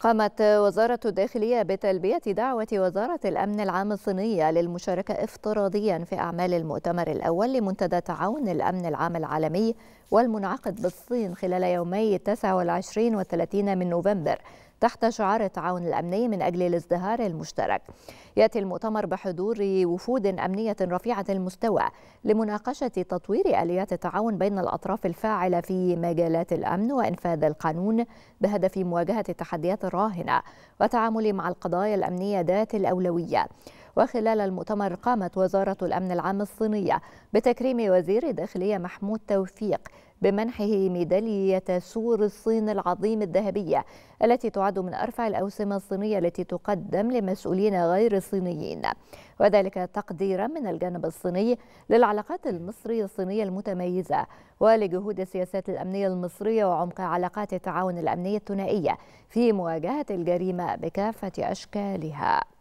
قامت وزارة الداخلية بتلبية دعوة وزارة الأمن العام الصينية للمشاركة افتراضيا في أعمال المؤتمر الأول لمنتدى تعاون الأمن العام العالمي والمنعقد بالصين خلال يومي 29 و30 من نوفمبر تحت شعار التعاون الأمني من أجل الازدهار المشترك يأتي المؤتمر بحضور وفود أمنية رفيعة المستوى لمناقشة تطوير آليات التعاون بين الأطراف الفاعلة في مجالات الأمن وإنفاذ القانون بهدف مواجهة التحديات الراهنة وتعامل مع القضايا الأمنية ذات الأولوية وخلال المؤتمر قامت وزارة الأمن العام الصينية بتكريم وزير الداخلية محمود توفيق بمنحه ميدالية سور الصين العظيم الذهبية التي تعد من أرفع الأوسمة الصينية التي تقدم لمسؤولين غير صينيين وذلك تقديرا من الجانب الصيني للعلاقات المصرية الصينية المتميزة ولجهود السياسات الأمنية المصرية وعمق علاقات التعاون الأمنية الثنائية في مواجهة الجريمة بكافة أشكالها